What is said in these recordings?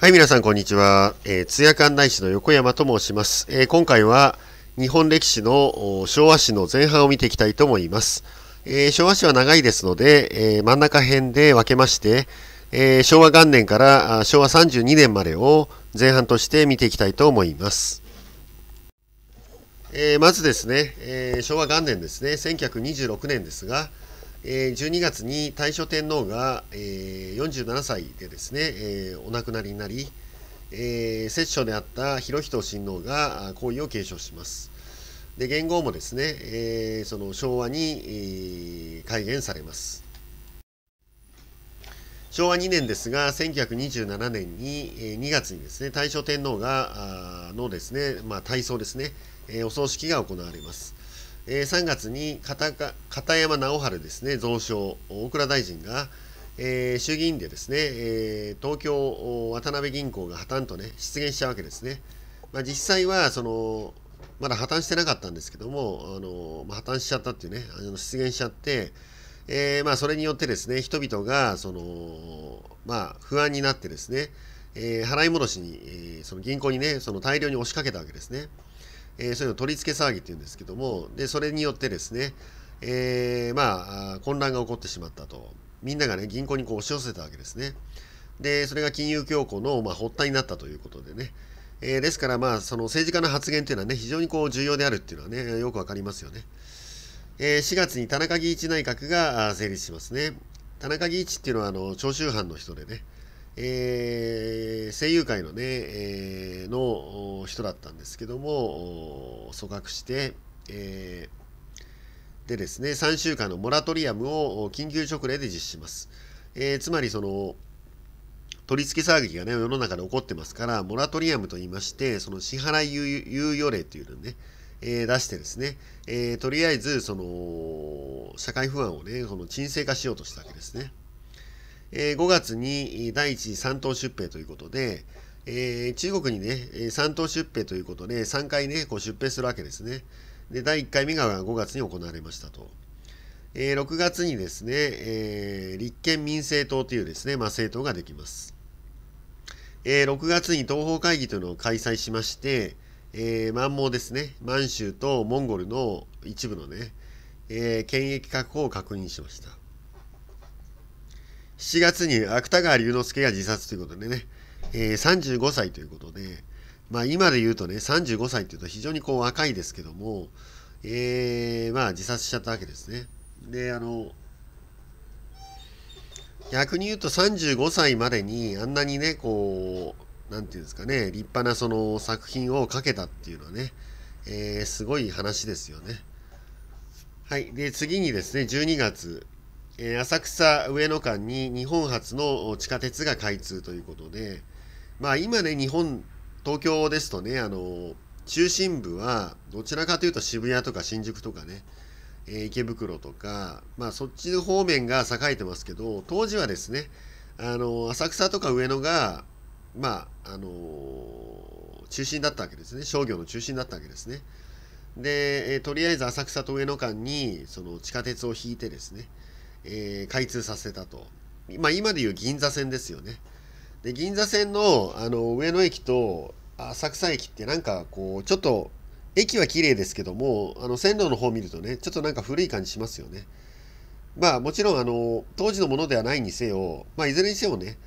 はい、皆さん、こんにちは。えー、通訳案内士の横山と申します。えー、今回は、日本歴史の昭和史の前半を見ていきたいと思います。えー、昭和史は長いですので、えー、真ん中辺で分けまして、えー、昭和元年から昭和32年までを前半として見ていきたいと思います。えまずですね、え昭和元年ですね、1926年ですが、え12月に大正天皇が、え47歳でですね、えお亡くなりになり、え摂政であった博仁親王が皇位を継承します。で元号もですね、えその昭和に、え改元されます。昭和2年ですが、1927年に、え2月にですね、大正天皇がのですね、まあ、体操ですね、えお葬式が行われます。えー、3月に片片山直治ですね、蔵相、大蔵大臣が、えー、衆議院でですね、えー、東京渡辺銀行が破綻とね、出現したわけですね。まあ、実際はその、まだ破綻してなかったんですけども、あのまあ、破綻しちゃったっていうね、あの出現しちゃって、えー、まあ、それによってですね、人々がその、まあ、不安になってですね、え払い戻しに、えその銀行にね、その大量に押しかけたわけですね。えー、そういうの取り付け騒ぎっていうんですけどもでそれによってですね、えー、まあ混乱が起こってしまったとみんながね銀行にこう押し寄せたわけですねでそれが金融恐慌の、まあ、発端になったということでね、えー、ですからまあその政治家の発言というのはね非常にこう重要であるっていうのはねよくわかりますよね、え4月に田中義一内閣が成立しますね田中義一っていうのはあの長州藩の人でねえー、声優界のね、えー、の人だったんですけども組閣して、えー、でですね3週間のモラトリアムを緊急勅令で実施します、えつまりその取り付け騒ぎがね世の中で起こってますからモラトリアムと言いましてその支払い猶予令というのねえ出してですね、えとりあえずその社会不安をねその沈静化しようとしたわけですね。え5月に第1次三党出兵ということで、えー、中国にね、三党出兵ということで、3回ね、こう出兵するわけですね。で、第1回目が5月に行われましたと。えー、6月にですね、えー、立憲民政党というですね、まあ、政党ができます。えー、6月に東方会議というのを開催しまして、えー、満蒙ですね、満州とモンゴルの一部のね、えー、権益確保を確認しました。7月に芥川龍之介が自殺ということでね、えー、35歳ということで、まあ、今で言うとね、35歳というと非常にこう若いですけども、えー、まあ自殺しちゃったわけですね。で、あの、逆に言うと35歳までにあんなにね、こう、なんていうんですかね、立派なその作品を書けたっていうのはね、えー、すごい話ですよね。はい。で、次にですね、12月。浅草上野間に日本初の地下鉄が開通ということで、まあ、今ね日本東京ですとねあの中心部はどちらかというと渋谷とか新宿とかね、え池袋とか、まあ、そっちの方面が栄えてますけど当時はですねあの浅草とか上野が、まあ、あの中心だったわけですね商業の中心だったわけですね。で、えとりあえず浅草と上野間にその地下鉄を引いてですねえー、開通させたと。まあ、今でいう銀座線ですよね。で銀座線のあの上野駅と浅草駅ってなんかこうちょっと駅は綺麗ですけどもあの線路の方見るとねちょっとなんか古い感じしますよね。まあもちろんあの当時のものではないにせよ、まあ、いずれにせよね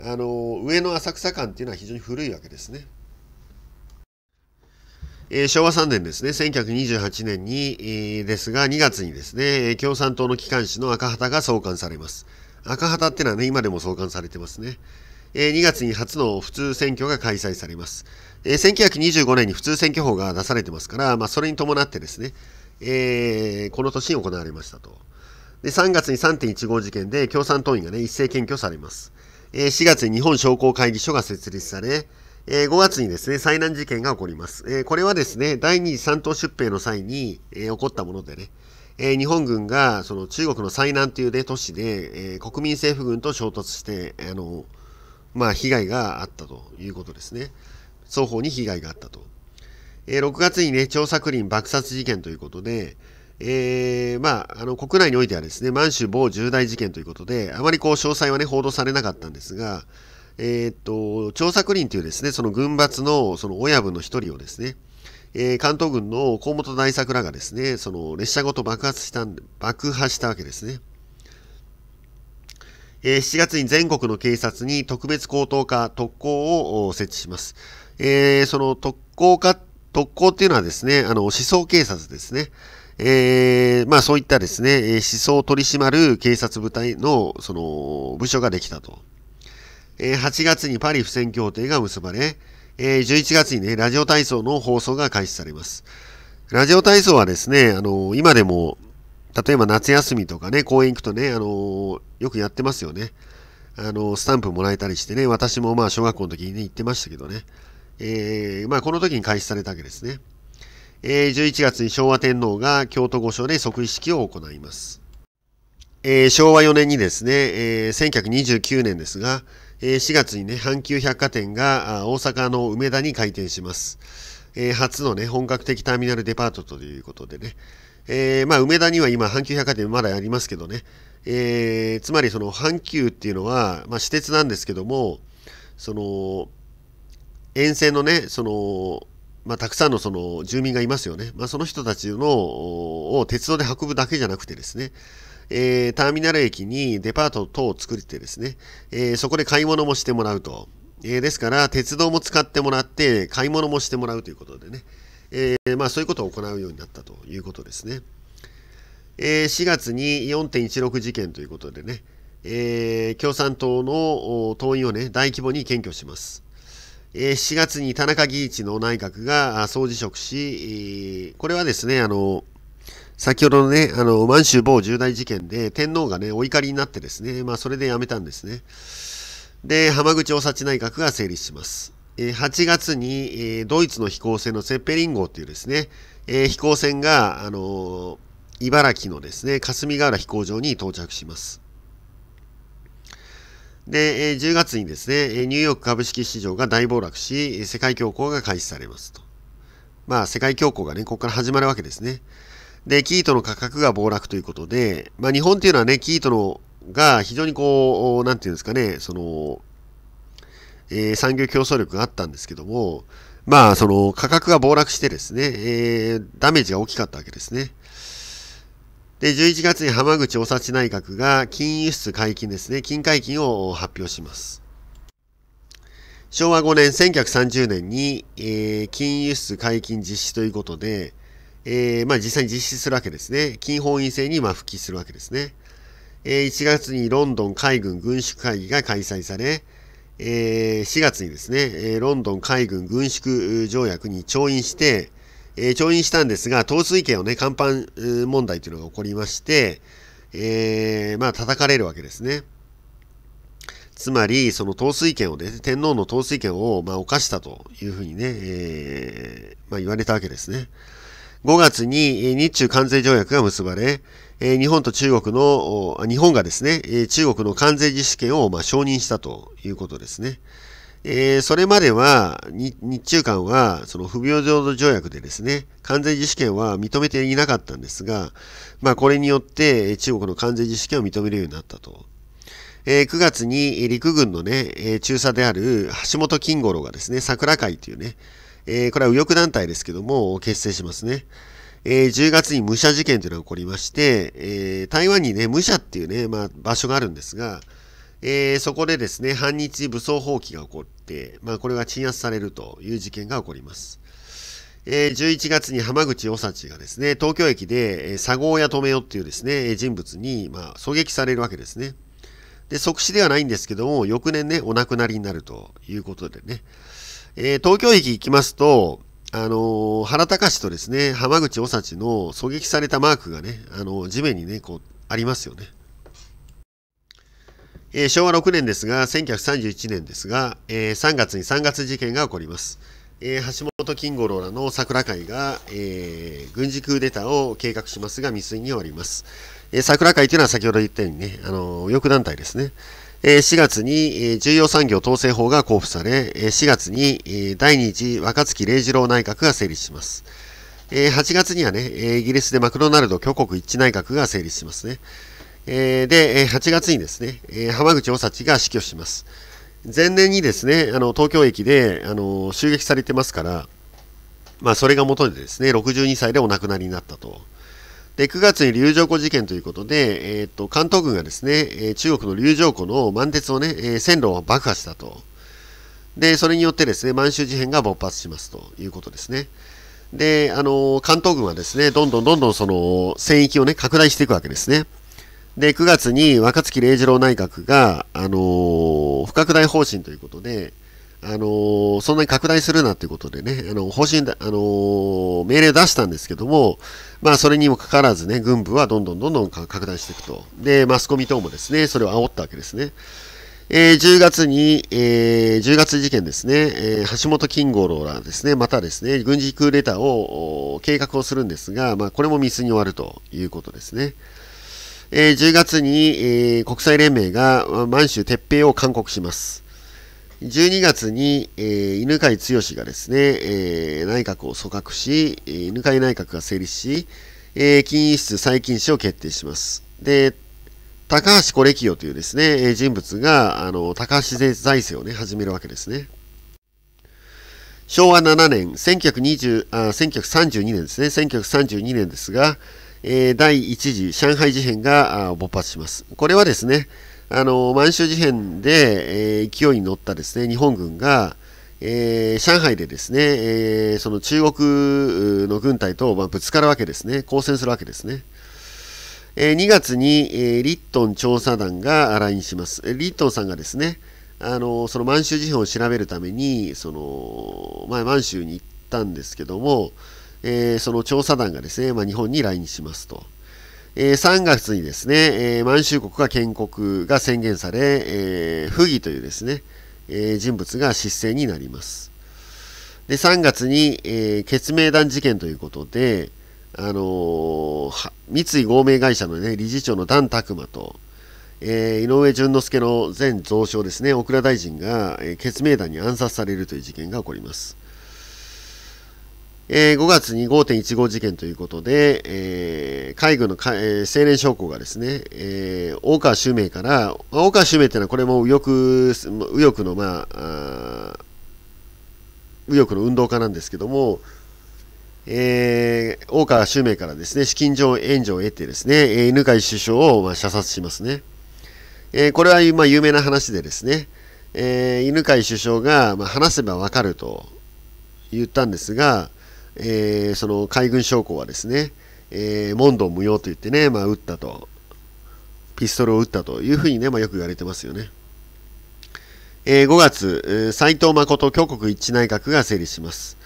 あの上野浅草間っていうのは非常に古いわけですね。えー、昭和3年ですね、1928年に、えー、ですが、2月にですね、共産党の機関紙の赤旗が創刊されます。赤旗ってのはね、今でも創刊されてますね。えー、2月に初の普通選挙が開催されます。えー、1925年に普通選挙法が出されてますから、まあ、それに伴ってですね、えー、この年に行われましたと。で、3月に3.15事件で共産党員がね、一斉検挙されます。えー、4月に日本商工会議所が設立され、え5月にですね、災難事件が起こります。えこれはですね、第2次山東出兵の際に、え起こったものでね、え日本軍がその中国の災難という、ね、都市で、え国民政府軍と衝突して、あのまあ、被害があったということですね。双方に被害があったと。え6月にね、張作霖爆殺事件ということで、えー、まあ、あの、国内においてはですね、満州某重大事件ということで、あまりこう、詳細はね、報道されなかったんですが、えー、っと、張作霖というですね、その軍閥のその親分の一人をですね、えー、関東軍の河本大作らがですね、その列車ごと爆発した、爆破したわけですね。えー、7月に全国の警察に特別高等科特攻を設置します。えー、その特攻科、特攻っていうのはですね、あの、思想警察ですね。えー、まあそういったですね、思想を取り締まる警察部隊の、その、部署ができたと。え8月にパリ不戦協定が結ばれ、え11月にね、ラジオ体操の放送が開始されます。ラジオ体操はですね、あの今でも、例えば夏休みとかね、公園行くとね、あのよくやってますよね。あのスタンプもらえたりしてね、私もまあ小学校の時にね、行ってましたけどね。えー、まあこの時に開始されたわけですね。えー、11月に昭和天皇が京都御所で即位式を行います。えー、昭和4年にですね、えー、1929年ですが、4月にね、阪急百貨店が大阪の梅田に開店します。え初のね、本格的ターミナルデパートということでね、えー、まあ、梅田には今、阪急百貨店まだありますけどね、えー、つまりその阪急っていうのは、まあ、私鉄なんですけども、その、沿線のね、その、まあ、たくさんのその住民がいますよね。まあ、その人たちのを鉄道で運ぶだけじゃなくてですね、えー、ターミナル駅にデパート等を作ってですね、えー、そこで買い物もしてもらうと。えー、ですから、鉄道も使ってもらって、買い物もしてもらうということでね、えまあ、そういうことを行うようになったということですね。え4月に4.16事件ということでね、え共産党の党員をね、大規模に検挙します。え4月に田中義一の内閣が総辞職し、これはですね、あの、先ほどのね、あの、満州某重大事件で天皇がね、お怒りになってですね、まあそれで辞めたんですね。で、浜口お幸内閣が成立します。8月にドイツの飛行船のセッペリン号というですね、飛行船が、あの、茨城のですね、霞ヶ浦飛行場に到着します。で、10月にですね、ニューヨーク株式市場が大暴落し、世界恐慌が開始されますと。まあ、世界恐慌がね、ここから始まるわけですね。で、キートの価格が暴落ということで、まあ、日本っていうのはね、キートのが非常にこう、なんていうんですかね、その、えー、産業競争力があったんですけども、まあ、その価格が暴落してですね、えー、ダメージが大きかったわけですね。で、11月に浜口おさち内閣が金輸出解禁ですね、金解禁を発表します。昭和5年1930年に、えー、金輸出解禁実施ということで、えー、まあ、実際に実施するわけですね。金本位制にま復帰するわけですね。えー、1月にロンドン海軍軍縮会議が開催され、えー、4月にですね、ロンドン海軍軍縮条約に調印して、えー、調印したんですが、統帥権をね、看板問題というのが起こりまして、えー、まあ、叩かれるわけですね。つまり、その統帥権をね、天皇の統帥権を、まあ、犯したというふうにね、えー、まあ、言われたわけですね。5月に日中関税条約が結ばれ、日本と中国の、日本がですね、中国の関税自主権をま承認したということですね。えそれまでは日中間はその不平等条約でですね関税自主権は認めていなかったんですが、まあ、これによって中国の関税自主権を認めるようになったと、え9月に陸軍のね中佐である橋本金五郎がですね桜会というねえー、これは右翼団体ですけども、結成しますね。えー、10月に武者事件というのが起こりまして、えー、台湾にね、武者っていうね、まあ、場所があるんですが、えー、そこでですね、反日武装蜂起が起こって、まあ、これが鎮圧されるという事件が起こります。えー、11月に浜口さちがですね、東京駅で、えー、佐合屋めよっていうですね、人物に、まあ、狙撃されるわけですね。で、即死ではないんですけども、翌年ね、お亡くなりになるということでね、えー、東京駅行きますと、あの原隆とですね、浜口お崎の狙撃されたマークがね、あの地面にね、こう、ありますよね。えー、昭和6年ですが、1931年ですが、えー、3月に3月事件が起こります。えー、橋本金五郎らの桜会が、えー、軍事クーデターを計画しますが、未遂に終わります。えー、桜会というのは先ほど言ったようにね、あのー、右翼団体ですね。4月に重要産業統制法が公布され、4月に第2次若月礼二郎内閣が成立します。8月にはね、イギリスでマクドナルド挙国一致内閣が成立しますね。で、8月にですね、浜口おさちが死去します。前年にですね、あの東京駅であの襲撃されてますから、まあ、それが元でですね、62歳でお亡くなりになったと。で9月に龍城湖事件ということで、えーと、関東軍がですね、え中国の龍城湖の満鉄をね、え線路を爆破したと。で、それによってですね、満州事変が勃発しますということですね。で、あの、関東軍はですね、どんどんどんどんその戦域をね、拡大していくわけですね。で、9月に若槻礼次郎内閣が、あのー、不拡大方針ということで、あのー、そんなに拡大するなということでね、あの、方針だ、あのー、命令を出したんですけども、まあ、それにもかかわらずね、軍部はどんどんどんどん拡大していくと。で、マスコミ等もですね、それを煽ったわけですね。えー、10月に、えー、10月事件ですね、えー、橋本金五郎らですね、またですね、軍事クーデターを計画をするんですが、まあ、これもミスに終わるということですね。えー、10月に、えー、国際連盟が満州撤兵を勧告します。12月に、えー、犬飼剛がですね、えー、内閣を組閣し、犬飼内閣が成立し、えー、金融室再禁止を決定します。で、高橋コレキオというですね、人物が、あの、高橋財政をね、始めるわけですね。昭和7年、1920あ1932年ですね、1932年ですが、えー、第1次上海事変が勃発します。これはですね、あの満州事変で、えー、勢いに乗ったですね日本軍が、えー、上海でですね、えー、その中国の軍隊と、まあ、ぶつかるわけですね、交戦するわけですね。えー、2月に、えー、リットン調査団が来日します。リットンさんがですね、あのその満州事変を調べるために、その前満州に行ったんですけども、えー、その調査団がですね、まあ、日本に来日しますと。えー、3月にですね、えー、満州国が建国が宣言され、えー、不義というですね、え人物が失勢になります。で3月に、え決命弾事件ということで、あの三井合名会社の、ね、理事長の段拓磨と、え井上淳之助の前蔵相ですね、小倉大臣が、えー、決命弾に暗殺されるという事件が起こります。えー、5月に5.15事件ということで、えー、海軍のえー、青年将校がですね、えー、大川襲明から、まあ、大川名明ていうのはこれも右翼右翼の、まあ、あ右翼の運動家なんですけども、えー、大川襲明からですね資金上援助を得てですね犬飼首相を、まあ、射殺しますね、えー、これは、まあ、有名な話でですね、えー、犬飼首相が、まあ、話せばわかると言ったんですが、えー、その海軍将校はですね、えー、問答無用と言ってね、まあ、撃ったと、ピストルを撃ったというふうにね、まあ、よく言われてますよね。えー、5月、斎藤誠強国一致内閣が成立します。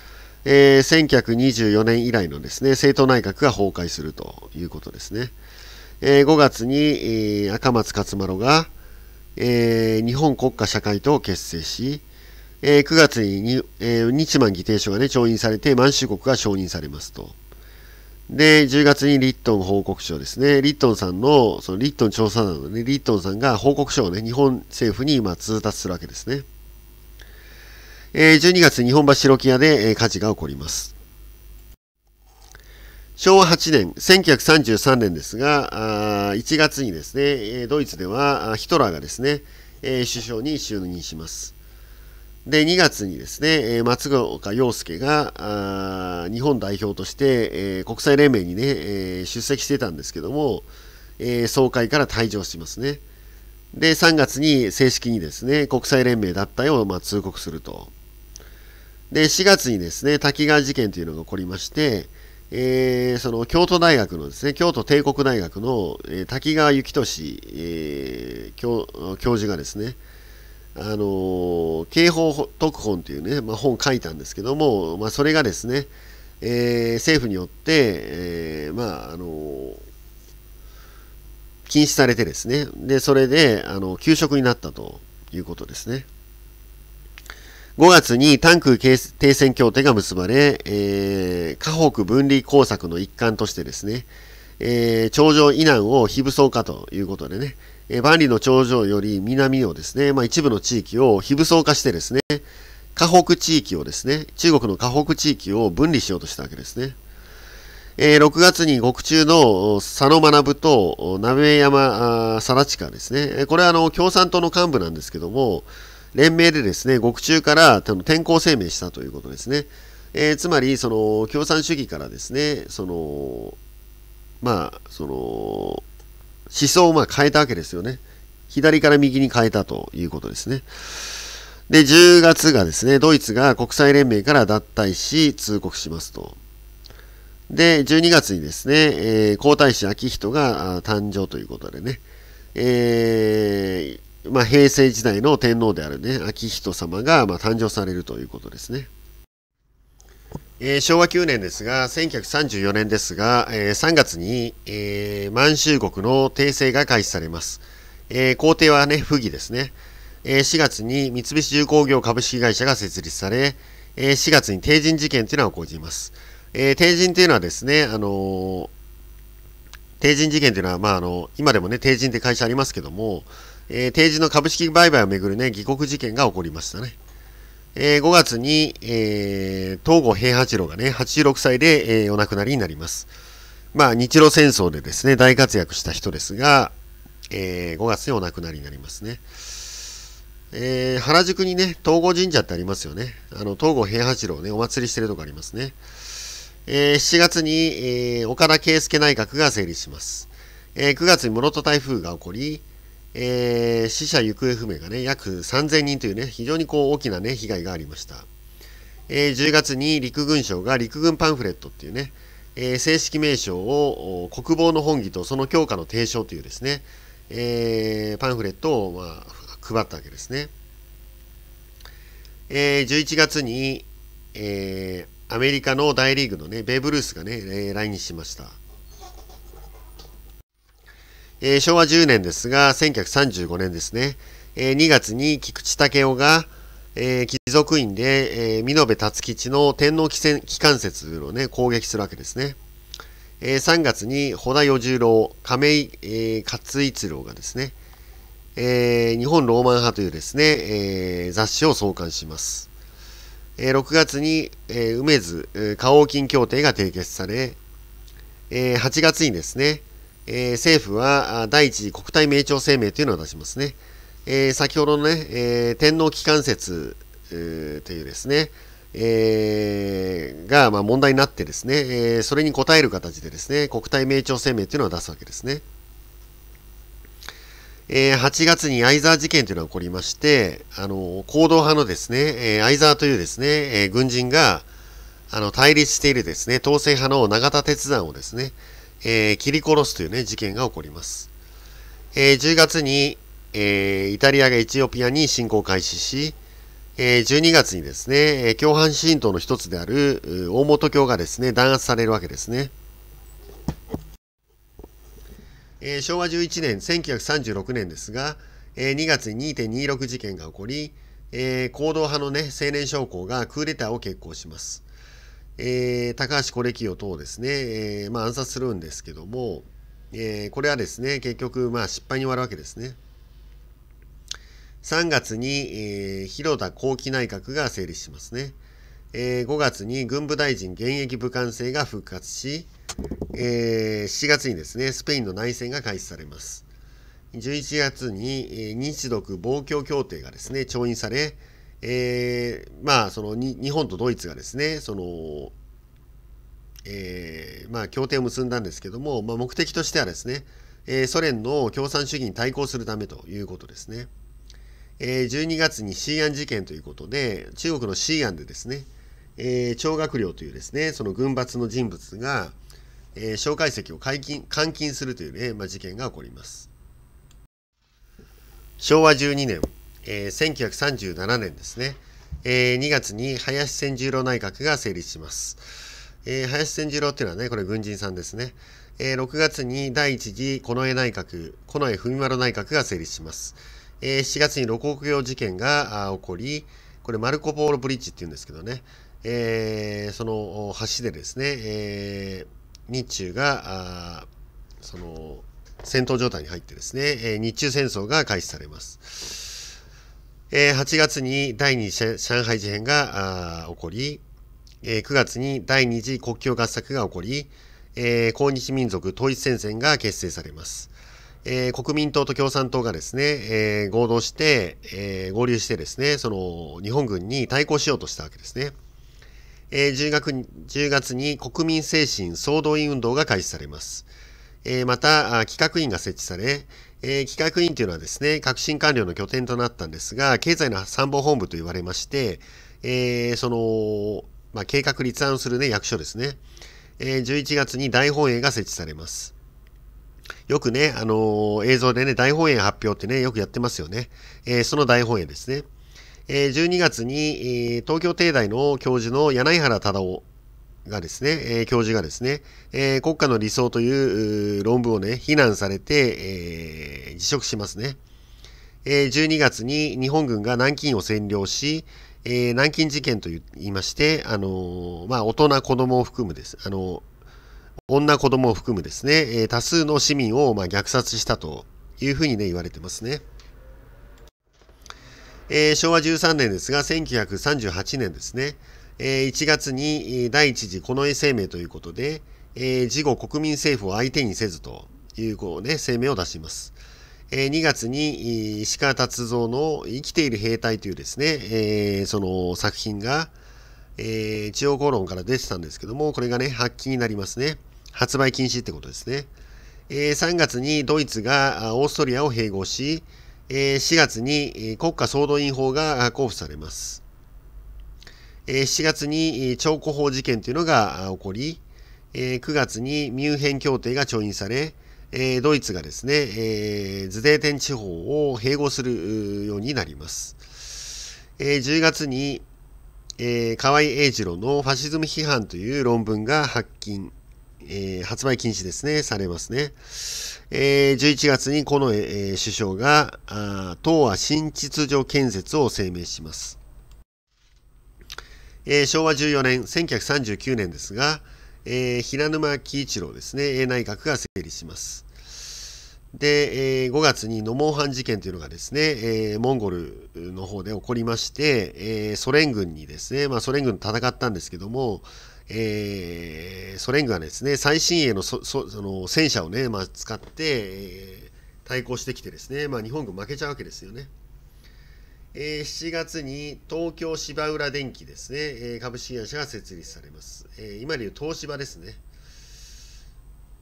えー、1924年以来のですね、政党内閣が崩壊するということですね。えー、5月に、えー、赤松勝丸が、えー、日本国家社会党を結成し、えー、9月に、えー、日満議定書がね、調印されて、満州国が承認されますと。で、10月にリットン報告書ですね。リットンさんの、そのリットン調査団のね、リットンさんが報告書をね、日本政府に今通達するわけですね。えー、12月、日本橋ロキアで、えー、火事が起こります。昭和8年、1933年ですが、あ1月にですね、ドイツではヒトラーがですね、えー、首相に就任します。で、2月にですね、松岡洋介が、日本代表として、え国際連盟にね、え出席してたんですけども、え総会から退場しますね。で、3月に正式にですね、国際連盟脱退をまあ通告すると。で、4月にですね、滝川事件というのが起こりまして、えー、その京都大学のですね、京都帝国大学の、え滝川幸俊、え教授がですね、あの刑法特本というね、まあ、本書いたんですけども、まあ、それがですね、えー、政府によって、えー、まああの禁止されてですね、でそれであの休職になったということですね。5月にタンク停戦協定が結ばれ、えー、河北分離工作の一環としてですね、えー、頂上以南を非武装化ということでね、万里の長城より南をですね、まあ、一部の地域を非武装化してですね、河北地域をですね、中国の河北地域を分離しようとしたわけですね。えー、6月に獄中の佐野学と鍋山ちかですね、これはあの共産党の幹部なんですけども、連名でですね、獄中から転校声明したということですね。えー、つまり、その共産主義からですね、その、まあ、その、思想をま変えたわけですよね。左から右に変えたということですね。で、10月がですね、ドイツが国際連盟から脱退し、通告しますと。で、12月にですね、え皇、太子昭仁が誕生ということでね、えー、まあ、平成時代の天皇であるね、昭仁様が、ま誕生されるということですね。えー、昭和9年ですが、1934年ですが、えー、3月に、えー、満州国の帝政が開始されます。えー、皇帝はね、不義ですね。えー、4月に三菱重工業株式会社が設立され、えー、4月に帝人事件というのは起こります。えー、帝人というのはですね、あの帝人事件というのは、まあ、あの今でもね、帝人って会社ありますけども、えー、帝人の株式売買をめぐるね、義国事件が起こりましたね。えー、5月に、えー、東郷平八郎がね、86歳で、えー、お亡くなりになります。まあ、日露戦争でですね、大活躍した人ですが、えー、5月にお亡くなりになりますね。えー、原宿にね、東郷神社ってありますよね。あの、東郷平八郎ね、お祭りしてるとこありますね。えー、7月に、えー、岡田圭介内閣が成立します。えー、9月に室戸台風が起こり、えー、死者・行方不明がね、約3000人というね、非常にこう大きなね、被害がありました。えー、10月に陸軍省が陸軍パンフレットっていうね、えー、正式名称を国防の本義とその強化の提唱というですね、えー、パンフレットを、まあ、配ったわけですね。えー、11月に、えー、アメリカの大リーグのね、ベーブ・ルースがね、え来日しました。えー、昭和10年ですが、1935年ですね、えー、2月に菊池武雄が、えー、貴族院で、えー、美濃部辰吉の天皇機関説をね、攻撃するわけですね。えー、3月に保田与十郎、亀井、えー、勝一郎がですね、えー、日本ローマン派というですね、えー、雑誌を創刊します。えー、6月に、えー、梅津、花王金協定が締結され、えー、8月にですね、えー、政府は第一次国体名称声明というのを出しますね。えー、先ほどのね、えー、天皇機関説、えというですね、えが、ま問題になってですね、えそれに応える形でですね、国体名称声明というのを出すわけですね。え8月に相沢事件というのが起こりまして、あの行動派のですね、え相沢というですね、え軍人があの対立しているですね、統制派の永田鉄山をですね、えー、切り殺すというね、事件が起こります。えー、10月に、えー、イタリアがエチオピアに侵攻開始し、えー、12月にですね、共犯神道の一つである大本教がですね、弾圧されるわけですね。えー、昭和11年、1936年ですが、えー、2月に2.26事件が起こり、えー、行動派のね、青年将校がクーデターを決行します。えー、高橋コレキオ等ですね、えー、まあ、暗殺するんですけども、えー、これはですね結局まあ失敗に終わるわけですね3月に、え広田後期内閣が成立しますね、え5月に軍部大臣現役武官制が復活し、え7月にですねスペインの内戦が開始されます11月に、え日独防共協定がですね調印され、えー、まあその日本とドイツがですねその、えー、まあ、協定を結んだんですけども、まあ、目的としてはですね、えソ連の共産主義に対抗するためということですね。え12月にシーアン事件ということで中国のシーアンでですね、えー、張学良というですねその軍閥の人物が、えー、蒋介石を解禁監禁するというね、ねまあ、事件が起こります。昭和12年えー、1937年ですね、えー、2月に林千十郎内閣が成立します。えー、林千十郎っていうのはね、これ軍人さんですね。えー、6月に第一次近衛内閣、近衛文丸内閣が成立します。えー、7月に六国業事件が起こり、これマルコ・ポーロ・ブリッジっていうんですけどね、えー、その橋でですね、えー、日中がその戦闘状態に入ってですね、え日中戦争が開始されます。えー、8月に第2次上海事変が起こり、えー、9月に第2次国境合作が起こり、えー、抗日民族統一戦線が結成されます。えー、国民党と共産党がですね、えー、合同して、えー、合流してですね、その日本軍に対抗しようとしたわけですね。えー、10, 月 ,10 月に国民精神総動員運動が開始されます。えー、また、企画員が設置され、えー、企画委員というのはですね、革新官僚の拠点となったんですが、経済の参謀本部と言われまして、えー、その、まあ、計画立案するね、役所ですね。えー、11月に大本営が設置されます。よくね、あのー、映像でね、大本営発表ってね、よくやってますよね。えー、その大本営ですね。えー、12月に、えー、東京帝大の教授の柳原忠夫がですね、え教授がですね、え国家の理想という論文をね、非難されて、え辞職しますね。え12月に日本軍が南京を占領し、え南京事件と言いまして、あのまあ、大人、子供を含むです。あの女、子供を含むですね、え多数の市民を、ま虐殺したというふうにね、言われてますね。えー、昭和13年ですが、1938年ですね、え1月に第1次近衛声明ということで、え事後国民政府を相手にせずというこう、ね、声明を出します。え2月に石川達三の「生きている兵隊」というですね、えその作品が、えー、地方公論から出てたんですけども、これがね、発起になりますね。発売禁止ってことですね。えー、3月にドイツがオーストリアを併合し、えー、4月に国家総動員法が交付されます。7月に超古法事件というのが起こり、9月にミュンヘン協定が調印され、ドイツがですね、ズデーテン地方を併合するようになります。10月に河合英二郎のファシズム批判という論文が発禁、発売禁止ですね、されますね。11月にこの首相が、東亜新秩序建設を声明します。えー、昭和14年、1939年ですが、えー、平沼喜一郎ですね、内閣が成立します。で、えー、5月にノモンハン事件というのがですね、えー、モンゴルの方で起こりまして、えー、ソ連軍にですね、まあ、ソ連軍と戦ったんですけども、えー、ソ連軍はですね、最新鋭のそその戦車をね、まあ、使って、えー、対抗してきてですね、まあ、日本軍負けちゃうわけですよね。えー、7月に東京芝浦電機ですね、えー、株式会社が設立されます。えー、今でいう東芝ですね。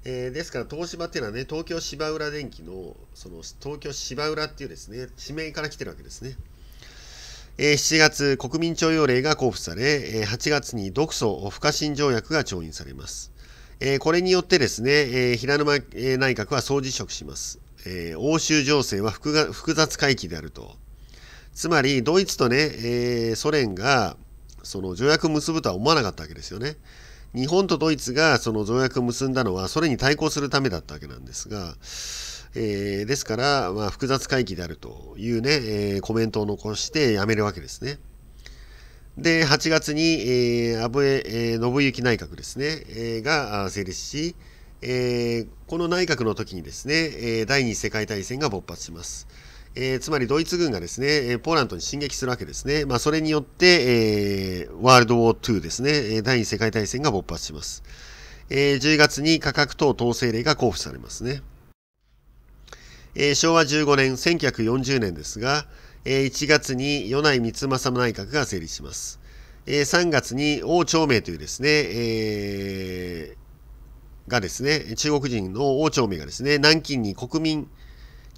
えー、ですから東芝っていうのはね、東京芝浦電機の、その東京芝浦っていうですね、地名から来てるわけですね。えー、7月、国民徴用令が交付され、えー、8月に独ソ不可侵条約が調印されます。えー、これによってですね、えー、平沼内閣は総辞職します。えー、欧州情勢は複雑回帰であると。つまりドイツとね、えー、ソ連がその条約を結ぶとは思わなかったわけですよね。日本とドイツがその条約を結んだのはソ連に対抗するためだったわけなんですが、えー、ですから、まあ、複雑回帰であるというね、えー、コメントを残してやめるわけですね。で、8月に、えー、安倍、えー、信行内閣ですね、えー、が成立し、えー、この内閣の時にですね、えー、第二次世界大戦が勃発します。えー、つまりドイツ軍がですね、ポーランドに進撃するわけですね。まあ、それによって、えー、ワールドウォー2ですね、第二次世界大戦が勃発します。えー、10月に価格等統制令が交付されますね。えー、昭和15年、1940年ですが、えー、1月に米内光政内閣が成立します。えー、3月に王朝明というですね、えー、がですね、中国人の王朝明がですね、南京に国民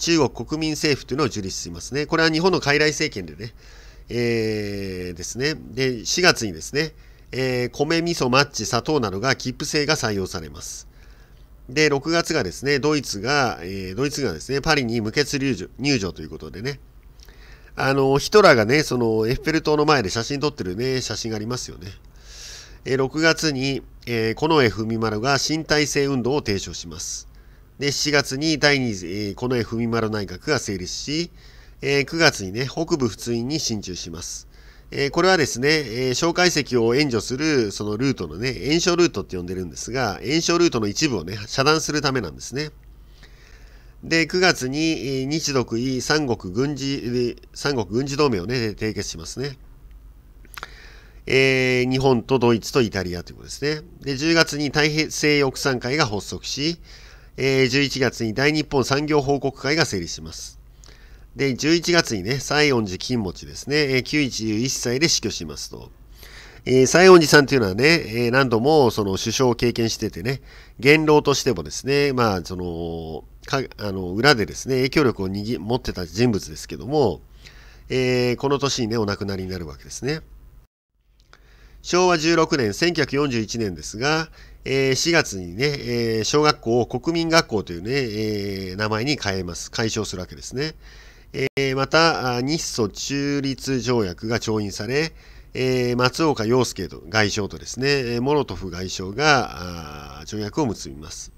中国国民政府というのを樹立しますね。これは日本の傀儡政権でね、えー、ですね。で、4月にですね、えー、米、味噌、マッチ、砂糖などが切符制が採用されます。で、6月がですね、ドイツが、えー、ドイツがですね、パリに無血入場入場ということでね、あの、ヒトラーがね、その、エッフェル塔の前で写真撮ってるね、写真がありますよね。えー、6月に、えー、近衛文丸が新体制運動を提唱します。で、7月に第2次、えー、近衛文丸内閣が成立し、えー、9月にね、北部仏印に進駐します。えー、これはですね、えー、介石を援助するそのルートのね、炎症ルートって呼んでるんですが、炎症ルートの一部をね、遮断するためなんですね。で、9月に日独伊三国軍事、三国軍事同盟をね、締結しますね。えー、日本とドイツとイタリアということですね。で、10月に太平西洋国産会が発足し、えー、11月に大日本産業報告会が成立します。で、11月にね、西園寺金持ちですね、えー、91歳で死去しますと。えー、西園寺さんというのはね、えー、何度もその首相を経験しててね、元老としてもですね、まあ、その、かあの裏でですね、影響力を握持ってた人物ですけども、えー、この年にね、お亡くなりになるわけですね。昭和16年、1941年ですが、え4月にね、え小学校を国民学校というね、え名前に変えます。解消するわけですね。えまた、日ソ中立条約が調印され、え松岡洋介と外相とですね、モロトフ外相が条約を結びます。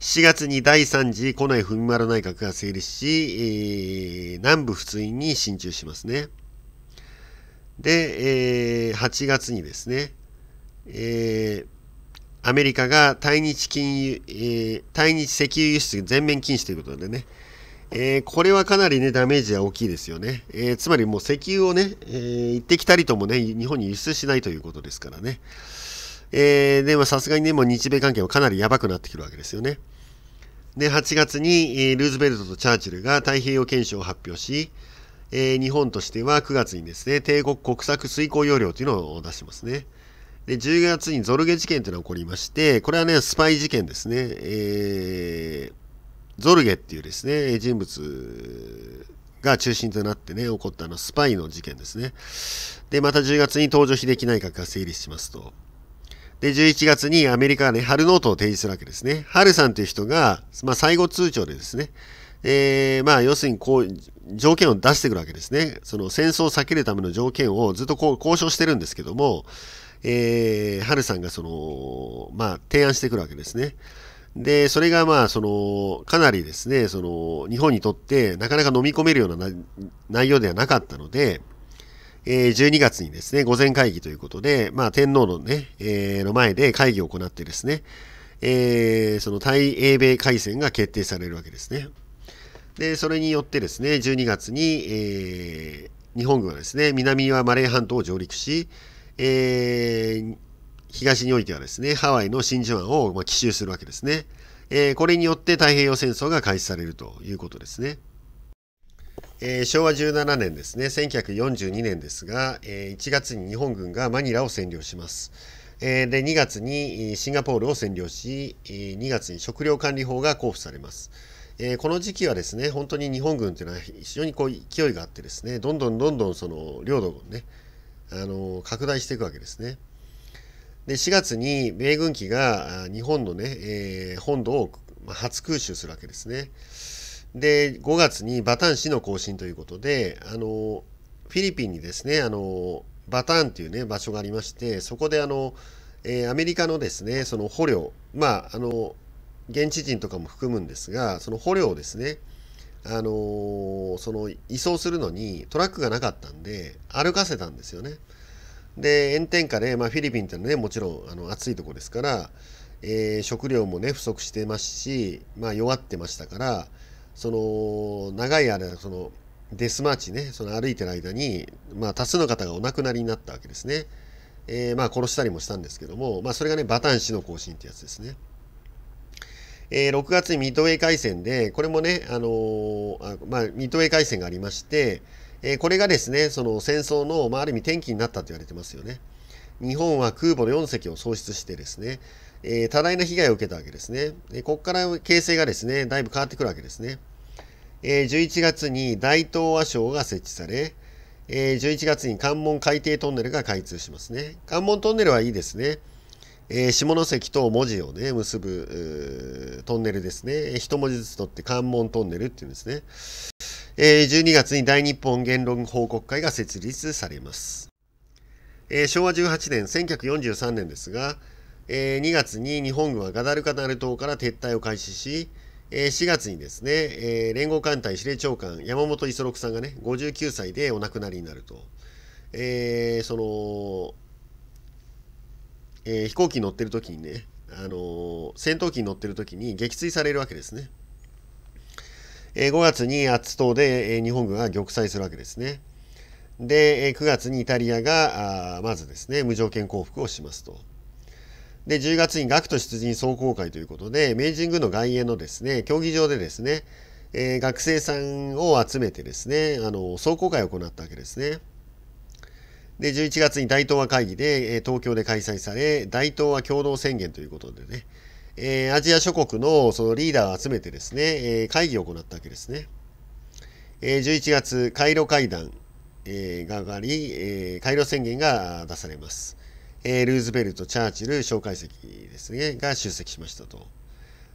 7月に第3次古内文丸内閣が成立し、え南部仏印院に進駐しますね。で、え8月にですね、えー、アメリカが対日金融、えー、対日石油輸出全面禁止ということでね、えー、これはかなりね、ダメージは大きいですよね。えー、つまりもう石油をね、えー、行ってきたりともね、日本に輸出しないということですからね。えでさすがにね、もう日米関係はかなりやばくなってくるわけですよね。で、8月に、えー、ルーズベルトとチャーチルが太平洋憲章を発表し、えー、日本としては9月にですね、帝国国策遂行要領というのを出しますね。で10月にゾルゲ事件というのが起こりまして、これはね、スパイ事件ですね。えー、ゾルゲっていうですね、人物が中心となってね、起こったあのスパイの事件ですね。で、また10月に東で秀樹内閣が成立しますと。で、11月にアメリカがね、春ノートを提示するわけですね。春さんという人が、まあ、最後通帳でですね、えー、まあ、要するにこう、条件を出してくるわけですね。その戦争を避けるための条件をずっとこう交渉してるんですけども、えー、春さんがその、まあ、提案してくるわけですね。で、それがまあ、その、かなりですね、その、日本にとってなかなか飲み込めるような内容ではなかったので、えー、12月にですね、午前会議ということで、まあ、天皇のね、えー、の前で会議を行ってですね、えー、その対英米海戦が決定されるわけですね。で、それによってですね、12月に、えー、日本軍はですね、南はマレー半島を上陸し、えー、東においてはですね、ハワイの真珠湾を、まあ、奇襲するわけですね。えー、これによって太平洋戦争が開始されるということですね。えー、昭和17年ですね、1942年ですが、えー、1月に日本軍がマニラを占領します。えー、で、2月にシンガポールを占領し、2月に食料管理法が交付されます。えこの時期はですね、本当に日本軍というのは非常にこう勢いがあってですね、どんどんどんどんその領土をね、あの拡大していくわけですね。で4月に米軍機が日本のね、えー、本土を初空襲するわけですね。で5月にバタン市の更新ということであのフィリピンにですねあのバタンという、ね、場所がありましてそこであの、えー、アメリカのですねその捕虜まああの現地人とかも含むんですがその捕虜をですねあのー、その移送するのにトラックがなかったんで歩かせたんですよね。で炎天下で、まあ、フィリピンってのはねもちろんあの暑いとこですから、えー、食料もね不足してますし、まあ、弱ってましたからその長い間そのデスマーチねその歩いてる間に、まあ、多数の方がお亡くなりになったわけですね。えー、まあ殺したりもしたんですけども、まあ、それがねバタン死の行進ってやつですね。えー、6月にミッドウェー海戦で、これもね、あのー、まあ、ミッドウェー海戦がありまして、えー、これがですね、その戦争の、まあ、ある意味転機になったと言われてますよね。日本は空母の4隻を喪失してですね、えー、多大な被害を受けたわけですね。でここから形勢がですね、だいぶ変わってくるわけですね。えー、11月に大東亜省が設置され、えー、11月に関門海底トンネルが開通しますね。関門トンネルはいいですね。えー、下関と文字をね、結ぶトンネルですね。一文字ずつ取って関門トンネルっていうんですね。えー、12月に大日本言論報告会が設立されます。えー、昭和18年、1943年ですが、えー、2月に日本軍はガダルカナル島から撤退を開始し、4月にですね、連合艦隊司令長官、山本五十六さんがね、59歳でお亡くなりになると。えー、そのえー、飛行機に乗ってる時にね、あのー、戦闘機に乗ってる時に撃墜されるわけですね。えー、5月に圧倒島で、えー、日本軍が玉砕するわけですね。で、えー、9月にイタリアがあまずですね無条件降伏をしますと。で10月に学徒出陣壮行会ということで明治軍の外苑のですね競技場でですね、えー、学生さんを集めてですねあの壮行会を行ったわけですね。で、11月に大東亜会議で、え東京で開催され、大東亜共同宣言ということでね、えー、アジア諸国のそのリーダーを集めてですね、えー、会議を行ったわけですね。えー、11月、カイロ会談、えー、が上がり、えー、カイロ宣言が出されます。えー、ルーズベルト、チャーチル、蒋介石ですね、が出席しましたと。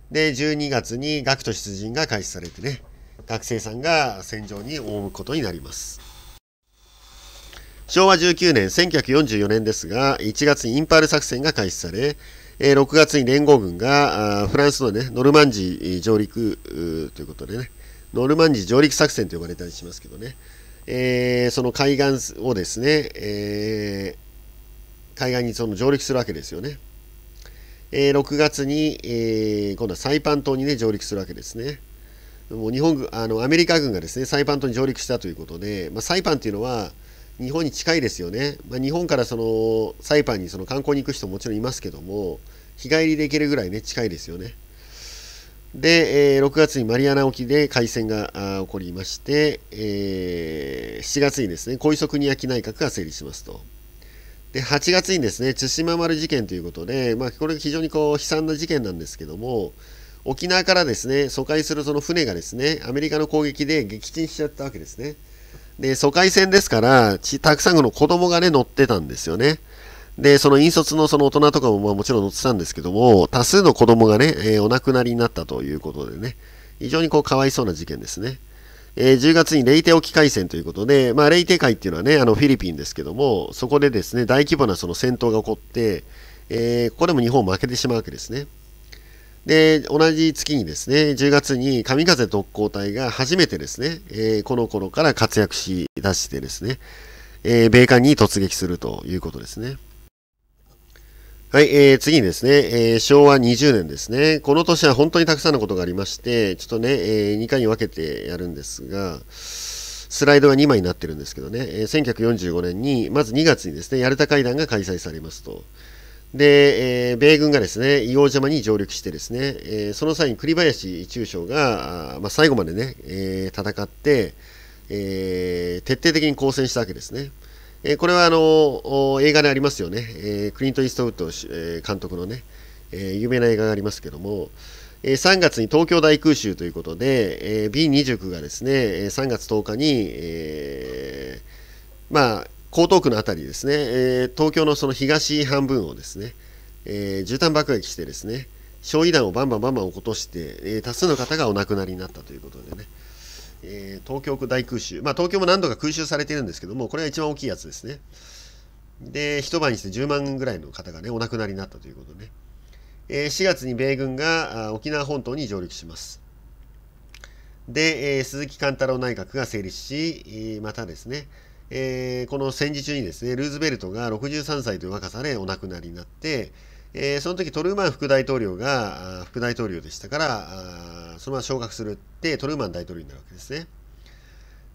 で、12月に学徒出陣が開始されてね、学生さんが戦場に赴くことになります。昭和19年1944年ですが1月にインパール作戦が開始され6月に連合軍がフランスの、ね、ノルマンジー上陸ということでねノルマンジー上陸作戦と呼ばれたりしますけどね、えその海岸をですね、え海岸にその上陸するわけですよね、え6月に、え今度はサイパン島にね上陸するわけですねもう日本軍あのアメリカ軍がですねサイパン島に上陸したということで、まあ、サイパンというのは日本に近いですよね、まあ、日本からそのサイパンにその観光に行く人ももちろんいますけども日帰りで行けるぐらいね近いですよねで、えー、6月にマリアナ沖で海戦が起こりまして、えー、7月にですね小磯国焼内閣が成立しますとで8月にですね対馬丸事件ということで、まあ、これ非常にこう悲惨な事件なんですけども沖縄からですね疎開するその船がですねアメリカの攻撃で撃沈しちゃったわけですね。で、疎開船ですから、たくさんの子供がね、乗ってたんですよね。で、その引率のその大人とかもまあもちろん乗ってたんですけども、多数の子供がね、えー、お亡くなりになったということでね、非常にこう、かわいそうな事件ですね。えー、10月にレイテ沖海戦ということで、まあ、レイテ海っていうのはね、あのフィリピンですけども、そこでですね、大規模なその戦闘が起こって、えー、ここでも日本負けてしまうわけですね。で、同じ月にですね、10月に神風特攻隊が初めてですね、えー、この頃から活躍し出してですね、えー、米韓に突撃するということですね。はい、えー、次にですね、えー、昭和20年ですね。この年は本当にたくさんのことがありまして、ちょっとね、えー、2回に分けてやるんですが、スライドが2枚になってるんですけどね、えー、1945年に、まず2月にですね、ヤルタ会談が開催されますと。で、えー、米軍がですね、硫黄島に上陸してですね、えー、その際に栗林中将が、まあ、最後までね、えー、戦って、え徹底的に抗戦したわけですね。えこれはあの映画でありますよね、えクリント・イーストウッド、え監督のね、え有名な映画がありますけども、え3月に東京大空襲ということで、え B29 がですね、3月10日に、えまあ、江東区の辺りですね、えー、東京のその東半分をですね、えー、絨毯爆撃してですね、焼夷弾をバンバンバンバン落として、えー、多数の方がお亡くなりになったということでね、え東京区大空襲、まあ、東京も何度か空襲されてるんですけども、これが一番大きいやつですね。で、一晩にして10万ぐらいの方がね、お亡くなりになったということでね。え4月に米軍が沖縄本島に上陸します。で、え鈴木貫太郎内閣が成立し、またですね、えー、この戦時中にですね、ルーズベルトが63歳という若さでお亡くなりになって、えー、その時トルーマン副大統領が、副大統領でしたから、あそのまま昇格するってトルーマン大統領になるわけですね。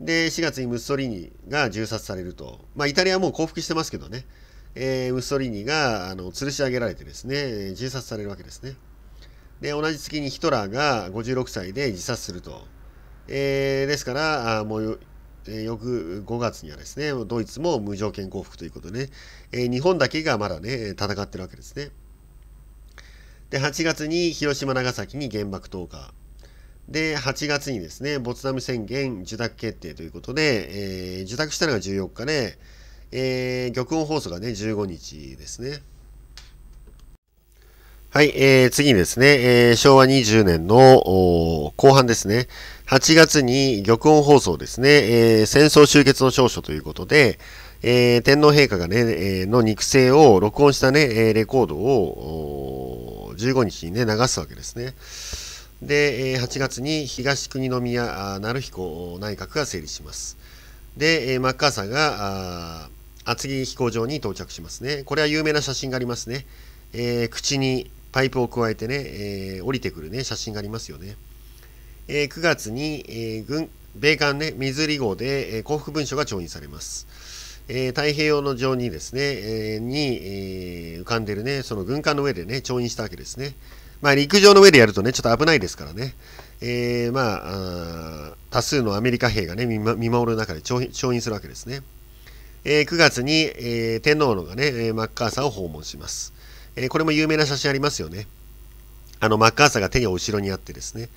で、4月にムッソリーニが銃殺されると、まあ、イタリアはもう降伏してますけどね、えー、ムッソリーニがあの吊るし上げられてですね、銃殺されるわけですね。で、同じ月にヒトラーが56歳で自殺すると。えー、ですから、あもうえ翌5月にはですね、ドイツも無条件降伏ということでね、え日本だけがまだね、戦ってるわけですね。で、8月に広島、長崎に原爆投下。で、8月にですね、ボツダム宣言受諾決定ということで、えー、受諾したのが14日で、えー、玉音放送がね、15日ですね。はい、えー、次にですね、えー、昭和20年の後半ですね、8月に玉音放送ですね、えー、戦争終結の証書ということで、えー、天皇陛下がね、えー、の肉声を録音したね、レコードを15日にね、流すわけですね。で、8月に東国宮成彦内閣が成立します。で、マッカーサーが厚木飛行場に到着しますね。これは有名な写真がありますね。えー、口にパイプを加えてね、えー、降りてくるね、写真がありますよね。えー、9月に、えー、軍米艦ね、ミズリ号で、えー、幸福文書が調印されます。えー、太平洋の上にですね、えー、に、えー、浮かんでるね、その軍艦の上でね、調印したわけですね。まあ、陸上の上でやるとね、ちょっと危ないですからね。えー、まあ多数のアメリカ兵がね、見守る中で調印するわけですね。えー、9月に、えー、天皇のがね、マッカーサーを訪問します。えー、これも有名な写真ありますよね。あのマッカーサーが手に後ろにあってですね、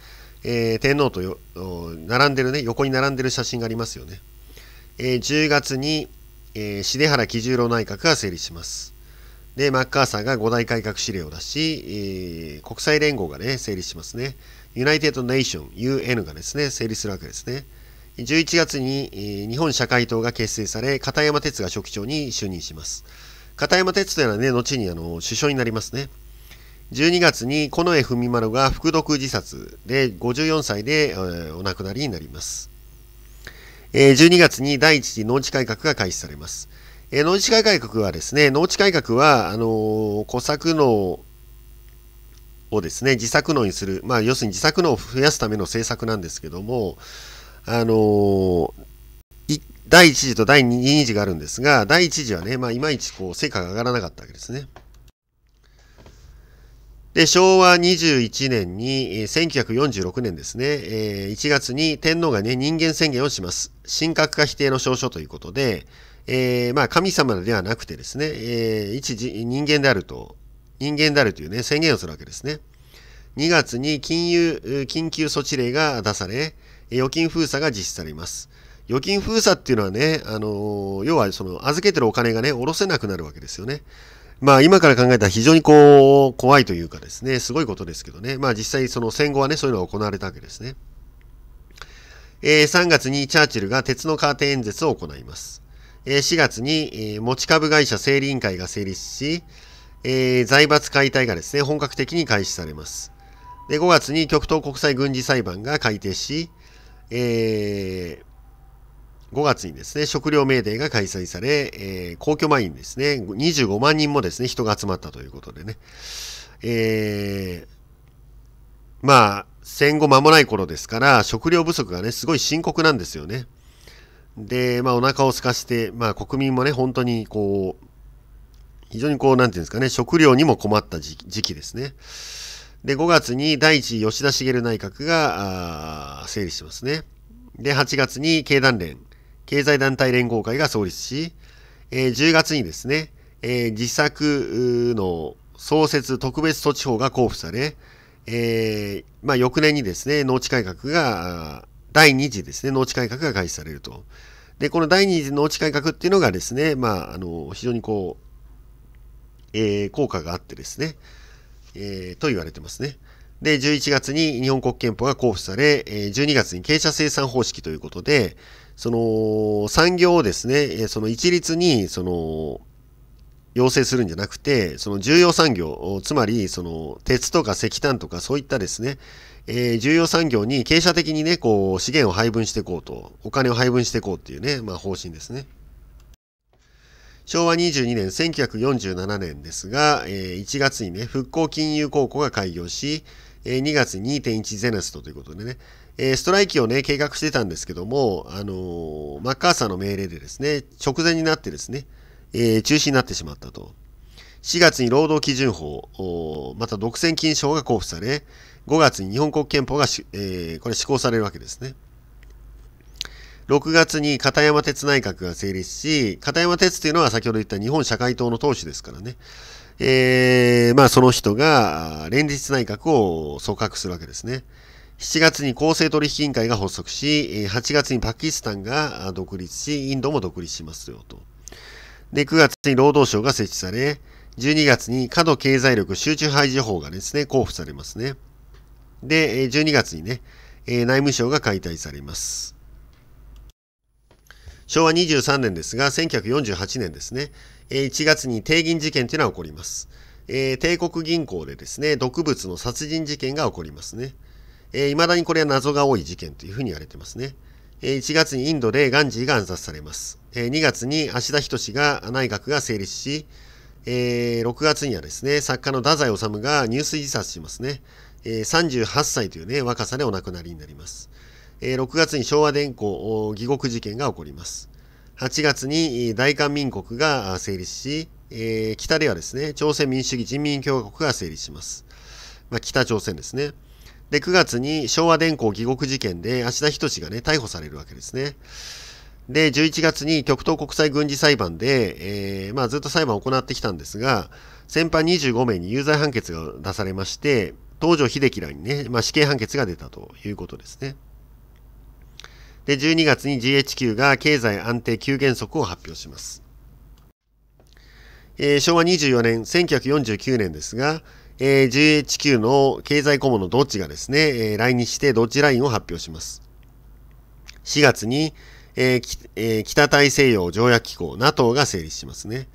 えー、天皇とよ並んでるね、横に並んでる写真がありますよね。えー、10月に、えー、重原喜十郎内閣が成立します。で、マッカーサーが五大改革指令を出し、えー、国際連合がね、成立しますね。ユナイテッド・ネーション、UN がですね、成立するわけですね。11月に、えー、日本社会党が結成され、片山哲が書記長に就任します。片山哲也はね、後にあの首相になりますね。12月に近衛文丸が服毒自殺で54歳でお亡くなりになります。12月に第一次農地改革が開始されます。農地改革はですね、農地改革は、あの、小作農をですね、自作農にする、まあ、要するに自作農を増やすための政策なんですけども、あの、第1次と第2次があるんですが、第1次はね、まあ、いまいちこう、成果が上がらなかったわけですね。で、昭和21年に、1946年ですね、1月に天皇がね、人間宣言をします。神格化否定の証書ということで、えー、まあ、神様ではなくてですね、えー、一人間であると、人間であるというね、宣言をするわけですね。2月に金融、緊急措置令が出され、預金封鎖が実施されます。預金封鎖っていうのはね、あの要はその預けてるお金がね、下ろせなくなるわけですよね。まあ今から考えたら非常にこう、怖いというかですね、すごいことですけどね。まあ実際その戦後はね、そういうのが行われたわけですね。えー、3月にチャーチルが鉄のカーテン演説を行います。えー、4月に、えー、持ち株会社整理委員会が成立し、えー、財閥解体がですね、本格的に開始されます。で、5月に極東国際軍事裁判が改定し、えー、5月にですね、食料命令が開催され、えー、皇居前にですね、25万人もですね、人が集まったということでね、えー、まあ、戦後間もない頃ですから、食料不足がね、すごい深刻なんですよね。で、まあ、お腹を空かして、まあ、国民もね、本当にこう、非常にこう、なんていうんですかね、食料にも困った時期ですね。で、5月に第一吉田茂内閣が整理してますね。で、8月に経団連経済団体連合会が創立し、えー、10月にですね、えー、自作の創設特別措置法が交付され、えー、まあ、翌年にですね、農地改革が、第2次ですね、農地改革が開始されると。で、この第2次農地改革っていうのがですね、まあ、あの、非常にこう、えー、効果があってですね、えー、と言われてますね。で、11月に日本国憲法が交付され、12月に傾斜生産方式ということで、その産業をですね、その一律にその要請するんじゃなくて、その重要産業、つまりその鉄とか石炭とかそういったですね、えー、重要産業に傾斜的にね、こう資源を配分していこうと、お金を配分していこうっていうね、まあ方針ですね。昭和22年、1947年ですが、えー、1月にね、復興金融公庫が開業し、えー、2月に2.1ゼネストということでね、えー、ストライキをね、計画してたんですけども、あのー、マッカーサーの命令でですね、直前になってですね、えー、中止になってしまったと。4月に労働基準法、また独占禁止法が交付され、5月に日本国憲法がし、えー、これ施行されるわけですね。6月に片山鉄内閣が成立し、片山鉄というのは先ほど言った日本社会党の党首ですからね。えー、まあその人が連立内閣を組閣するわけですね。7月に公正取引委員会が発足し、8月にパキスタンが独立し、インドも独立しますよと。で、9月に労働省が設置され、12月に過度経済力集中排除法がですね、交付されますね。で、12月にね、内務省が解体されます。昭和23年ですが、1948年ですね、1月に帝銀事件というのは起こります。帝国銀行でですね、毒物の殺人事件が起こりますね。えー、未だにこれは謎が多い事件というふうに言われてますね。えー、1月にインドでガンジーが暗殺されます。えー、2月に芦田仁が内閣が成立し、えー、6月にはですね、作家の太宰治が入水自殺しますね。えー、38歳というね、若さでお亡くなりになります。えー、6月に昭和電工疑獄事件が起こります。8月に大韓民国が成立し、えー、北ではですね、朝鮮民主主義人民共和国が成立します。まあ、北朝鮮ですね。で、9月に昭和電工疑獄事件で芦田仁がね、逮捕されるわけですね。で、11月に極東国際軍事裁判で、えー、まあずっと裁判を行ってきたんですが、先般25名に有罪判決が出されまして、東条英機らにね、まあ死刑判決が出たということですね。で、12月に GHQ が経済安定急原則を発表します。えー、昭和24年、1949年ですが、えー、GHQ の経済顧問のドッちがですね、えー、来日してドッちラインを発表します。4月に、えーえー、北大西洋条約機構 NATO が成立しますね。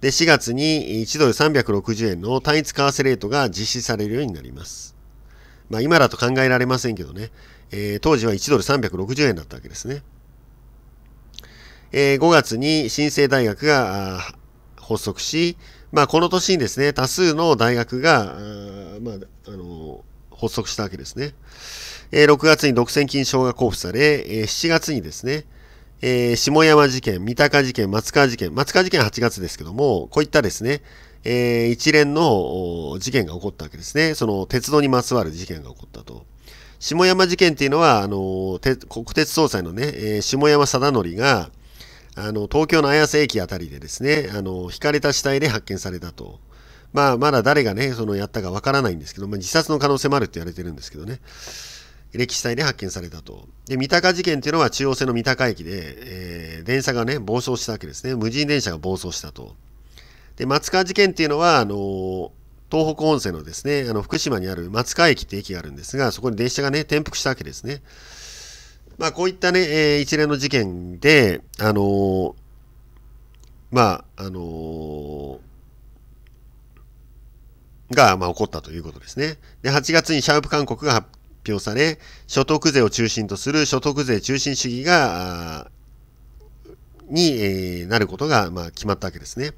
で、4月に1ドル360円の単一為替レートが実施されるようになります。まあ今だと考えられませんけどね、えー、当時は1ドル360円だったわけですね。えー、5月に新生大学が発足し、まあ、この年にですね、多数の大学が、まあ、あの、発足したわけですね。えー、6月に独占禁止法が交付され、えー、7月にですね、えー、下山事件、三鷹事件、松川事件、松川事件は8月ですけども、こういったですね、えー、一連の事件が起こったわけですね。その鉄道にまつわる事件が起こったと。下山事件っていうのは、あの、国鉄総裁のね、えー、下山貞則が、あの東京の綾瀬駅あたりでですね、あの引かれた死体で発見されたと。まあ、まだ誰がね、そのやったかわからないんですけど、まあ、自殺の可能性もあるって言われてるんですけどね。歴史体で発見されたと。で、三鷹事件っていうのは中央線の三鷹駅で、えー、電車がね、暴走したわけですね。無人電車が暴走したと。で、松川事件っていうのは、あのー、東北本線のですね、あの福島にある松川駅って駅があるんですが、そこに電車がね、転覆したわけですね。まあ、こういったね、えー、一連の事件で、あのー、まあ、あのー、が、まあ、起こったということですね。で、8月にシャープ勧告が発表され、所得税を中心とする所得税中心主義が、に、えー、なることが、まあ、決まったわけですね。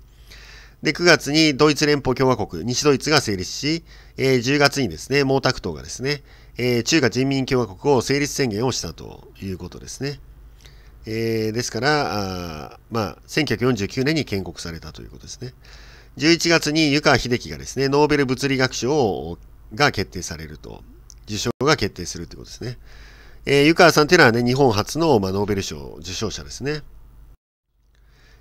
で、9月にドイツ連邦共和国、西ドイツが成立し、えー、10月にですね、毛沢東がですね、えー、中華人民共和国を成立宣言をしたということですね。えー、ですから、あまあ、1949年に建国されたということですね。11月に湯川秀樹がですね、ノーベル物理学賞をが決定されると、受賞が決定するということですね。えー、湯川さんというのはね、日本初の、まあ、ノーベル賞受賞者ですね。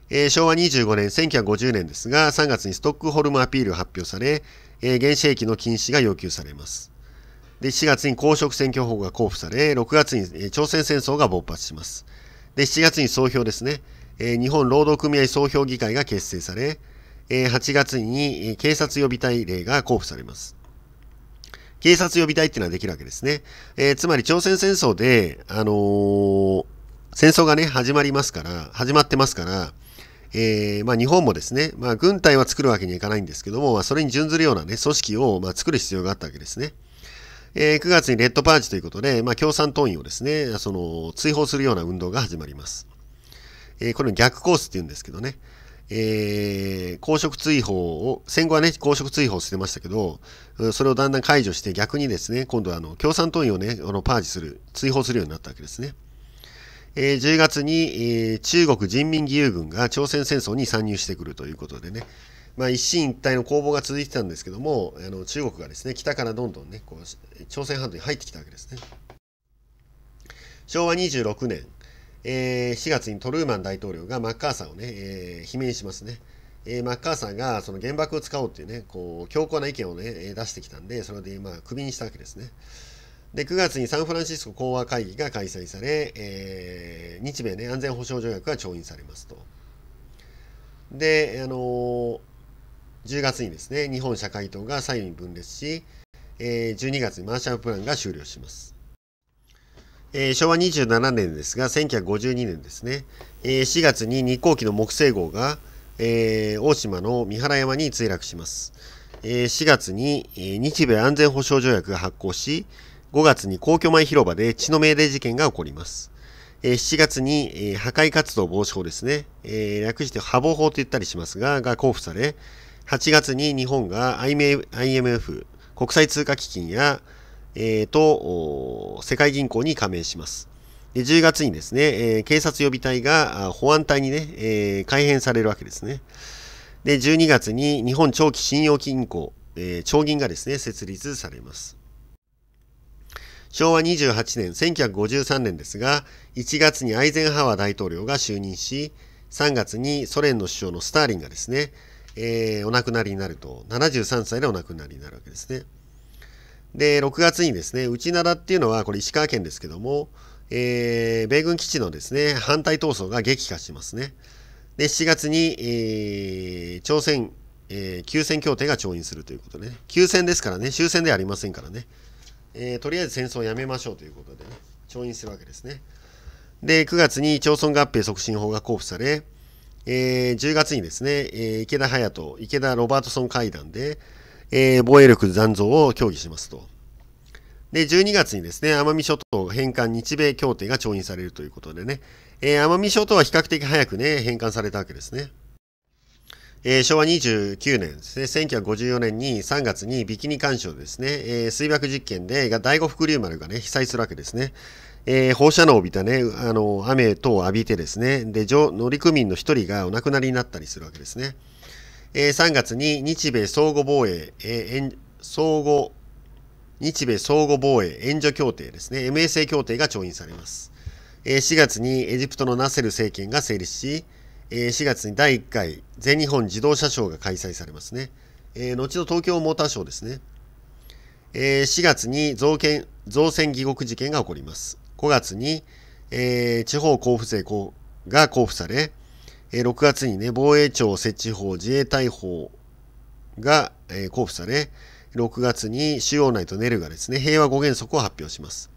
えー、昭和25年、1950年ですが、3月にストックホルムアピール発表され、えー、原子兵器の禁止が要求されます。で7月に公職選挙法が公布され6月に朝鮮戦争が勃発しますで7月に総評ですね、え日本労働組合総評議会が結成され、え8月に警察予備隊令が交付されます警察予備隊っていうのはできるわけですね、えつまり朝鮮戦争で、あのー、戦争がね始まりますから始まってますからえー、まあ、日本もですね、まあ、軍隊は作るわけにはいかないんですけども、まあ、それに準ずるような、ね、組織を、ま作る必要があったわけですね。えー、9月にレッドパージということで、まあ、共産党員をですね、その、追放するような運動が始まります。えー、これを逆コースって言うんですけどね、えー、公職追放を、戦後はね、公職追放してましたけど、それをだんだん解除して逆にですね、今度はあの共産党員をね、あのパージする、追放するようになったわけですね。えー、10月に、えー、中国人民義勇軍が朝鮮戦争に参入してくるということでね、まあ、一進一退の攻防が続いてたんですけどもあの中国がですね北からどんどんねこう朝鮮半島に入ってきたわけですね昭和26年、えー、4月にトルーマン大統領がマッカーサーをね、えー、罷免しますね、えー、マッカーサーがその原爆を使おうっていうねこう強硬な意見をね出してきたんでそれでまあクビにしたわけですねで9月にサンフランシスコ講和会議が開催され、えー、日米、ね、安全保障条約が調印されますと。で、あのー10月にですね、日本社会党が左右に分裂し、えー、12月にマーシャルプランが終了します。えー、昭和27年ですが、1952年ですね、えー、4月に日航機の木星号が、えー、大島の三原山に墜落します。え4月に、え日米安全保障条約が発効し、5月に皇居前広場で血の命令事件が起こります。え7月に、え破壊活動防止法ですね、え略して破防法と言ったりしますが、が交付され、8月に日本が IMF 国際通貨基金や、えー、と世界銀行に加盟します。で10月にですね、えー、警察予備隊が保安隊にね、えー、改編されるわけですね。で、12月に日本長期信用金行、えー、長銀がですね、設立されます。昭和28年、1953年ですが、1月にアイゼンハワー大統領が就任し、3月にソ連の首相のスターリンがですね、えー、お亡くなりになると、73歳でお亡くなりになるわけですね。で、6月にですね、内灘っていうのは、これ石川県ですけども、えー、米軍基地のですね、反対闘争が激化しますね。で、7月に、えー、朝鮮、えー、休戦協定が調印するということでね、休戦ですからね、終戦ではありませんからね、えー、とりあえず戦争をやめましょうということでね、調印するわけですね。で、9月に町村合併促進法が交付され、えー、10月にですね、えー、池田隼人、池田ロバートソン会談で、えー、防衛力残像を協議しますと。で、12月にですね、奄美諸島返還日米協定が調印されるということでね、えー、奄美諸島は比較的早くね、返還されたわけですね。えー、昭和29年ですね、1954年に3月にビキニ干渉ですね、えー、水爆実験で第五福竜丸がね、被災するわけですね。えー、放射能を浴びたね、あの、雨等を浴びてですね、で、乗組員の一人がお亡くなりになったりするわけですね。えー、3月に日米相互防衛、えー、相互、日米相互防衛援助協定ですね、MSA 協定が調印されます。えー、4月にエジプトのナセル政権が成立し、えー、4月に第1回全日本自動車ショーが開催されますね。えー、後の東京モーターショーですね。えー、4月に造造船疑獄事件が起こります。5月に、えー、地方交付税が交付され、えー、6月にね、防衛庁設置法、自衛隊法が、えー、交付され、6月に主要内とネルがですね、平和5原則を発表します。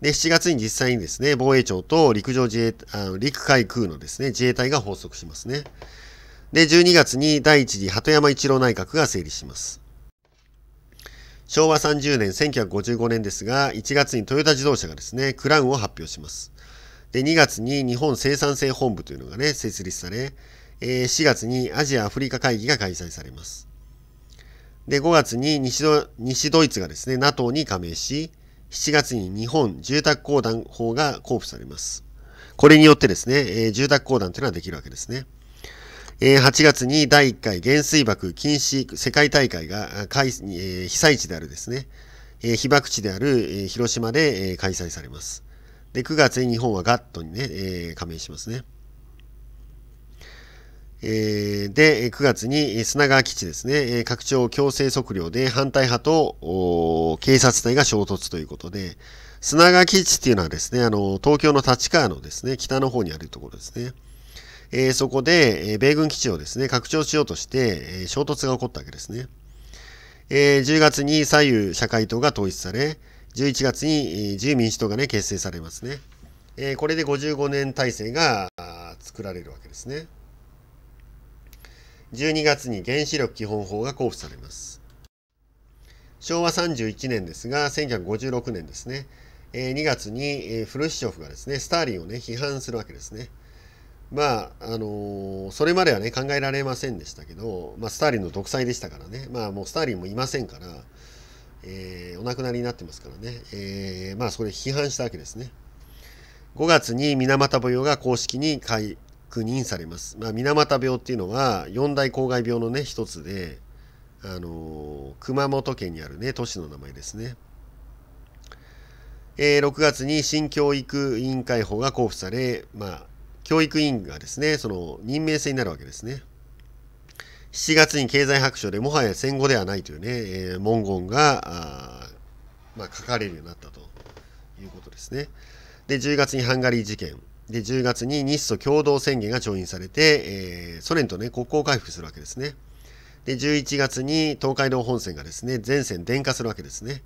で、7月に実際にですね、防衛庁と陸上自衛、あの陸海空のですね、自衛隊が発足しますね。で、12月に第1次鳩山一郎内閣が成立します。昭和30年、1955年ですが、1月にトヨタ自動車がですね、クラウンを発表します。で、2月に日本生産性本部というのがね、設立され、え4月にアジア・アフリカ会議が開催されます。で、5月に西ド西ドイツがですね、NATO に加盟し、7月に日本住宅公団法が交付されます。これによってですね、え住宅公団というのはできるわけですね。8月に第1回原水爆禁止世界大会が被災地であるですね、被爆地である広島で開催されます。で、9月に日本はガットにね、加盟しますね。で、9月に砂川基地ですね、拡張強制測量で反対派と警察隊が衝突ということで、砂川基地っていうのはですね、あの、東京の立川のですね、北の方にあるところですね。えー、そこで、え米軍基地をですね、拡張しようとして、え衝突が起こったわけですね。え10月に左右社会党が統一され、11月に自由民主党がね、結成されますね。えこれで55年体制が作られるわけですね。12月に原子力基本法が交付されます。昭和31年ですが、1956年ですね、2月にフルシチョフがですね、スターリンをね、批判するわけですね。まあ、あのー、それまではね、考えられませんでしたけど、まあ、スターリンの独裁でしたからね、まあ、もうスターリンもいませんから、えー、お亡くなりになってますからね、えー、まあ、それ批判したわけですね。5月に水俣病が公式に解認されます。まあ、水俣病っていうのは、四大公害病のね、一つで、あのー、熊本県にあるね、都市の名前ですね。えー、6月に新教育委員会法が交付され、まあ、教育委員がですね、その任命制になるわけですね。7月に経済白書でもはや戦後ではないというね、えー、文言があ、まあ、書かれるようになったということですね。で、10月にハンガリー事件。で、10月に日ソ共同宣言が調印されて、えー、ソ連とね、国交回復するわけですね。で、11月に東海道本線がですね、全線電化するわけですね。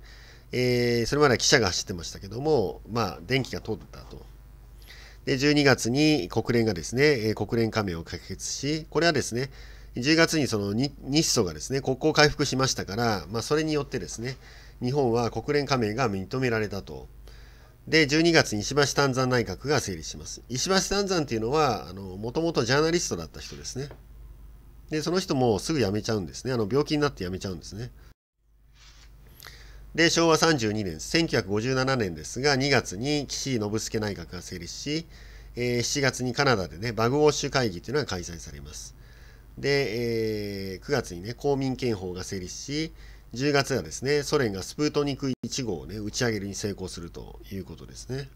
えー、それまでは汽車が走ってましたけども、まあ、電気が通ったと。で、12月に国連がですね、国連加盟を可決し、これはですね、10月にその日ソがですね、国交回復しましたから、まあ、それによってですね、日本は国連加盟が認められたと。で、12月に石橋丹山内閣が成立します。石橋丹山っていうのは、もともとジャーナリストだった人ですね。で、その人もすぐ辞めちゃうんですね。あの病気になって辞めちゃうんですね。で昭和32年1957年ですが2月に岸信介内閣が成立し、えー、7月にカナダでねバグウォッシュ会議というのが開催されますで、えー、9月にね公民権法が成立し10月はですねソ連がスプートニク1号をね打ち上げるに成功するということですね。